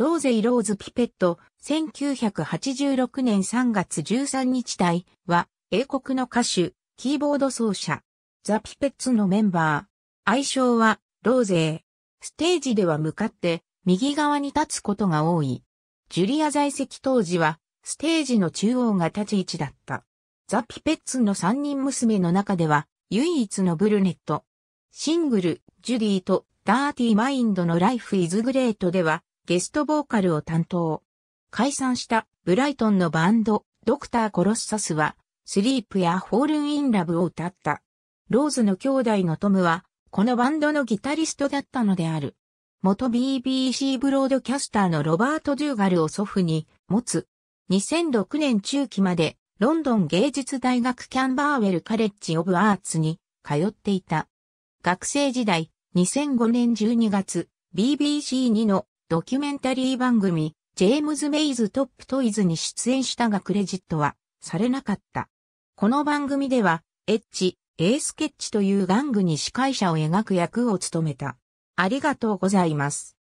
ローゼイ・ローズ・ピペット、1986年3月13日隊は、英国の歌手、キーボード奏者、ザ・ピペッツのメンバー。愛称は、ローゼイ。ステージでは向かって、右側に立つことが多い。ジュリア在籍当時は、ステージの中央が立ち位置だった。ザ・ピペッツの三人娘の中では、唯一のブルネット。シングル、ジュディと、ダーティーマインドのライフイズグレートでは、ゲストボーカルを担当。解散したブライトンのバンド、ドクター・コロッサスは、スリープやホールン・イン・ラブを歌った。ローズの兄弟のトムは、このバンドのギタリストだったのである。元 BBC ブロードキャスターのロバート・デューガルを祖父に持つ。2006年中期までロンドン芸術大学キャンバーウェルカレッジ・オブ・アーツに通っていた。学生時代2005年12月 BBC2 のドキュメンタリー番組、ジェームズ・メイズ・トップ・トイズに出演したがクレジットはされなかった。この番組では、エッチ、エースケッチという玩具に司会者を描く役を務めた。ありがとうございます。